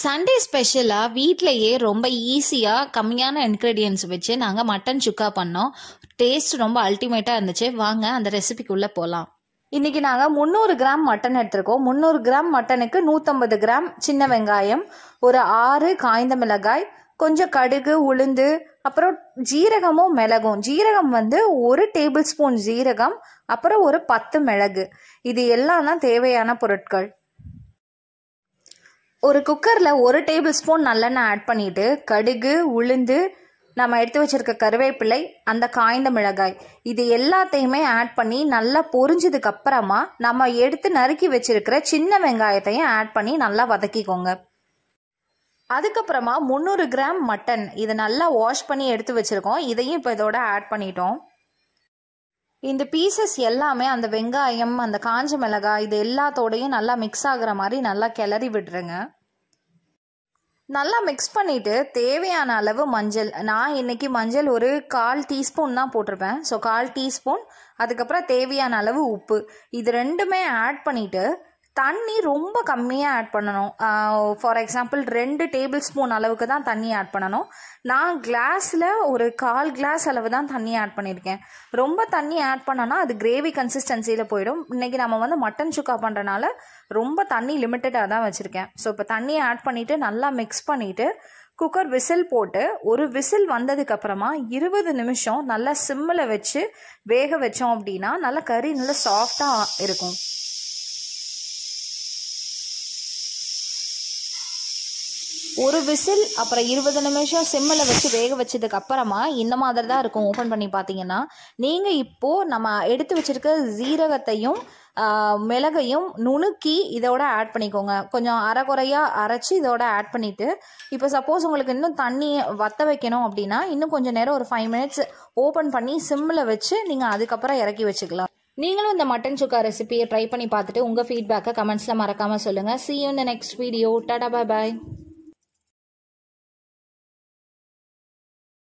Sunday ஸ்பெஷலாக வீட்டிலையே ரொம்ப ஈஸியாக கம்மியான இன்க்ரீடியன்ஸ் வச்சு நாங்கள் மட்டன் சுக்கா பண்ணோம் டேஸ்ட் ரொம்ப அல்டிமேட்டாக இருந்துச்சு வாங்க அந்த ரெசிபிக்குள்ளே போகலாம் இன்றைக்கி நாங்கள் முந்நூறு கிராம் மட்டன் எடுத்திருக்கோம் முந்நூறு கிராம் மட்டனுக்கு நூற்றம்பது கிராம் சின்ன வெங்காயம் ஒரு ஆறு காய்ந்த மிளகாய் கொஞ்சம் கடுகு உளுந்து அப்புறம் ஜீரகமும் மிளகும் ஜீரகம் வந்து ஒரு டேபிள் ஸ்பூன் ஜீரகம் அப்புறம் ஒரு பத்து மிளகு இது எல்லாம் தான் தேவையான பொருட்கள் ஒரு குக்கரில் ஒரு டேபிள் ஸ்பூன் நல்லெண்ணெய் ஆட் பண்ணிவிட்டு கடுகு உளுந்து நம்ம எடுத்து வச்சுருக்க கருவேப்பிலை அந்த காய்ந்த மிளகாய் இது எல்லாத்தையுமே ஆட் பண்ணி நல்லா பொரிஞ்சதுக்கு அப்புறமா நம்ம எடுத்து நறுக்கி வச்சிருக்கிற சின்ன வெங்காயத்தையும் ஆட் பண்ணி நல்லா வதக்கிக்கோங்க அதுக்கப்புறமா முந்நூறு கிராம் மட்டன் இதை நல்லா வாஷ் பண்ணி எடுத்து வச்சுருக்கோம் இதையும் இப்போ இதோட ஆட் பண்ணிட்டோம் இந்த பீசஸ் எல்லாமே அந்த வெங்காயம் அந்த காஞ்ச மிளகாய் இது எல்லாத்தோடையும் நல்லா மிக்ஸ் ஆகிற மாதிரி நல்லா கிளறி விடுறேங்க நல்லா மிக்ஸ் பண்ணிவிட்டு தேவையான அளவு மஞ்சள் நான் இன்றைக்கி மஞ்சள் ஒரு கால் டீஸ்பூன் தான் போட்டிருப்பேன் ஸோ கால் டீஸ்பூன் அதுக்கப்புறம் தேவையான அளவு உப்பு இது ரெண்டுமே ஆட் பண்ணிவிட்டு தண்ணி ரொம்ப கம்மியாக ஆட் பண்ணணும் ஃபார் எக்ஸாம்பிள் ரெண்டு டேபிள் ஸ்பூன் அளவுக்கு தான் தண்ணி ஆட் பண்ணணும் நான் கிளாஸில் ஒரு கால் கிளாஸ் அளவு தான் தண்ணி ஆட் பண்ணியிருக்கேன் ரொம்ப தண்ணி ஆட் பண்ணோன்னா அது கிரேவி கன்சிஸ்டன்சியில் போயிடும் இன்றைக்கி நம்ம வந்து மட்டன் சுக்கா பண்ணுறனால ரொம்ப தண்ணி லிமிட்டடாக தான் வச்சுருக்கேன் ஸோ இப்போ தண்ணியை ஆட் பண்ணிவிட்டு நல்லா மிக்ஸ் பண்ணிவிட்டு குக்கர் விசில் போட்டு ஒரு விசில் வந்ததுக்கப்புறமா இருபது நிமிஷம் நல்லா சிம்மில் வச்சு வேக வச்சோம் அப்படின்னா நல்லா கறி நல்லா சாஃப்டாக இருக்கும் ஒரு விசில் அப்புறம் இருபது நிமிஷம் சிம்மில் வச்சு வேக வச்சதுக்கு அப்புறமா இந்த மாதிரி தான் இருக்கும் ஓப்பன் பண்ணி பார்த்தீங்கன்னா நீங்கள் இப்போது நம்ம எடுத்து வச்சுருக்க ஜீரகத்தையும் மிளகையும் நுணுக்கி இதோட ஆட் பண்ணிக்கோங்க கொஞ்சம் அரை குறையாக அரைச்சி இதோட ஆட் பண்ணிவிட்டு இப்போ சப்போஸ் உங்களுக்கு இன்னும் தண்ணி வத்த வைக்கணும் அப்படின்னா இன்னும் கொஞ்சம் நேரம் ஒரு ஃபைவ் மினிட்ஸ் ஓப்பன் பண்ணி சிம்மில் வச்சு நீங்கள் அதுக்கப்புறம் இறக்கி வச்சுக்கலாம் நீங்களும் இந்த மட்டன் சுக்கா ரெசிபியை ட்ரை பண்ணி பார்த்துட்டு உங்கள் ஃபீட்பேக்கை கமெண்ட்ஸில் மறக்காமல் சொல்லுங்கள் see you next video tata bye bye